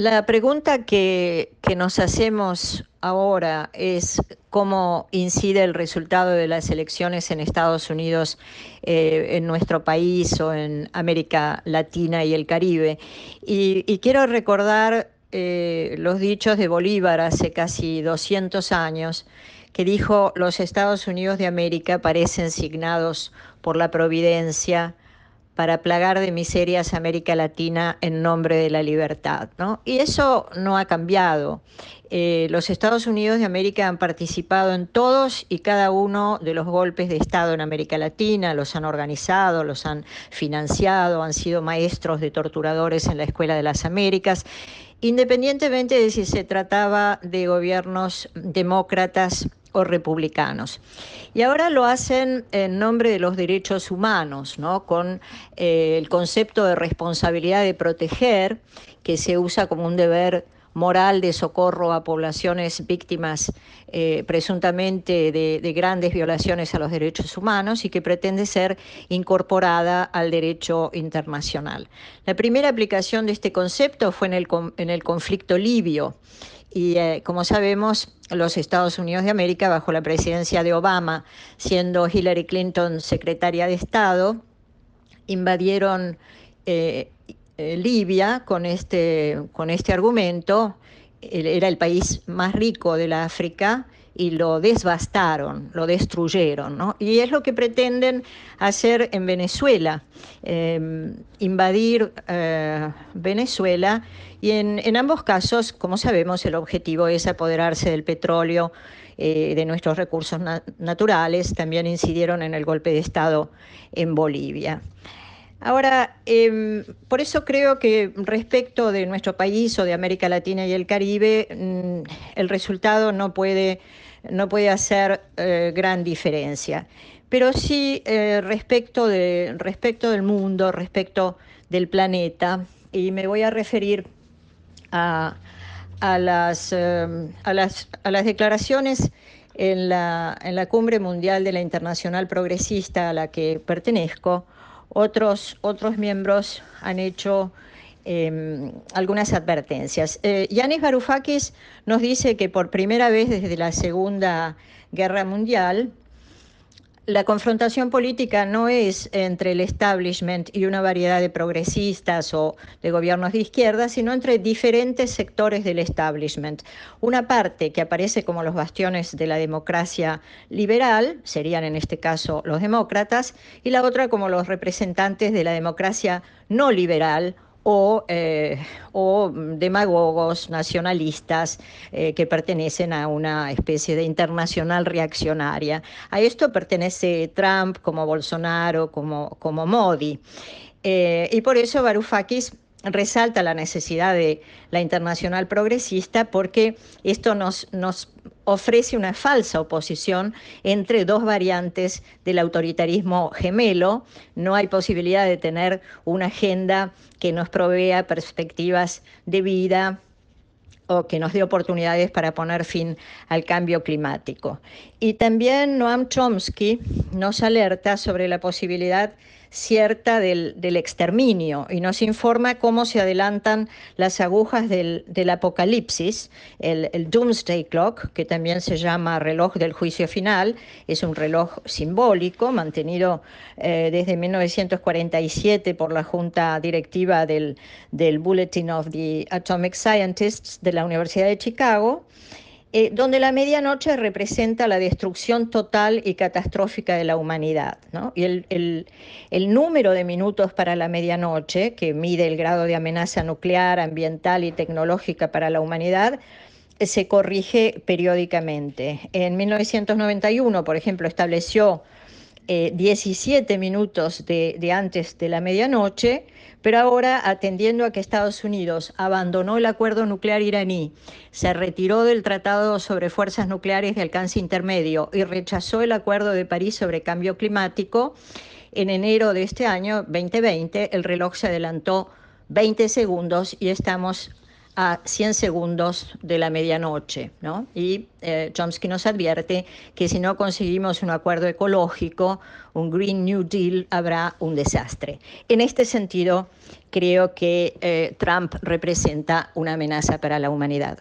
La pregunta que, nos hacemos ahora es cómo incide el resultado de las elecciones en Estados Unidos, eh, en nuestro país o en América Latina y el Caribe. Y, quiero recordar eh, los dichos de Bolívar hace casi 200 años, que dijo, los Estados Unidos de América parecen signados por la providencia para plagar de miserias América Latina en nombre de la libertad. ¿no? Y eso no ha cambiado. Eh, los Estados Unidos de América han participado en todos y cada uno de los golpes de Estado en América Latina, los han organizado, los han financiado, han sido maestros de torturadores en la Escuela de las Américas, independientemente de si se trataba de gobiernos demócratas o republicanos. Y ahora lo hacen en nombre de los derechos humanos, ¿no? con eh, el concepto de responsabilidad de proteger, que se usa como un deber moral de socorro a poblaciones víctimas eh, presuntamente de, grandes violaciones a los derechos humanos y que pretende ser incorporada al derecho internacional. La primera aplicación de este concepto fue en el, en el conflicto libio y eh, como sabemos, los Estados Unidos de América, bajo la presidencia de Obama, siendo Hillary Clinton secretaria de Estado, invadieron eh, eh, Libia con este, con este argumento era el país más rico de la África y lo desbastaron, lo destruyeron. Y es lo que pretenden hacer en Venezuela, em, invadir eh, Venezuela. Y en, ambos casos, como sabemos, el objetivo es apoderarse del petróleo, eh, de nuestros recursos naturales. También incidieron en el golpe de Estado en Bolivia. Ahora, em, por eso creo que respecto de nuestro país o de América Latina y el Caribe, mm, el resultado no puede, hacer eh, gran diferencia. Pero sí eh, respecto, del mundo, respecto del planeta, y me voy a referir a, em, las, declaraciones en la Cumbre Mundial de la Internacional Progresista a la que pertenezco otros, otros miembros han hecho em, algunas advertencias. Eh, Yanis Varoufakis nos dice que por primera vez desde la Segunda Guerra Mundial, la confrontación política no es entre el establishment y una variedad de progresistas o de gobiernos de izquierda, sino entre diferentes sectores del establishment. Una parte que aparece como los bastiones de la democracia liberal, serían en este caso los demócratas, y la otra como los representantes de la democracia no liberal o, eh, o demagogos nacionalistas eh, que pertenecen a una especie de internacional reaccionaria. A esto pertenece Trump como Bolsonaro, como, como Modi. Eh, y por eso Varoufakis resalta la necesidad de la internacional progresista porque esto nos, nos ofrece una falsa oposición entre dos variantes del autoritarismo gemelo. No hay posibilidad de tener una agenda que nos provea perspectivas de vida o que nos dé oportunidades para poner fin al cambio climático. Y también Noam Chomsky nos alerta sobre la posibilidad cierta del, exterminio y nos informa cómo se adelantan las agujas del, apocalipsis, el, Doomsday Clock, que también se llama reloj del juicio final, es un reloj simbólico mantenido eh, desde 1947 por la Junta Directiva del, del Bulletin of the Atomic Scientists de la Universidad de Chicago eh, donde la medianoche representa la destrucción total y catastrófica de la humanidad. Y el, el, número de minutos para la medianoche, que mide el grado de amenaza nuclear, ambiental y tecnológica para la humanidad, se corrige periódicamente. En 1991, por ejemplo, estableció 17 eh, minutos de, de antes de la medianoche, pero ahora, atendiendo a que Estados Unidos abandonó el acuerdo nuclear iraní, se retiró del Tratado sobre Fuerzas Nucleares de Alcance Intermedio y rechazó el Acuerdo de París sobre Cambio Climático, en enero de este año 2020 el reloj se adelantó 20 segundos y estamos a 100 segundos de la medianoche. ¿no? Y eh, Chomsky nos advierte que si no conseguimos un acuerdo ecológico, un Green New Deal, habrá un desastre. En este sentido, creo que eh, Trump representa una amenaza para la humanidad.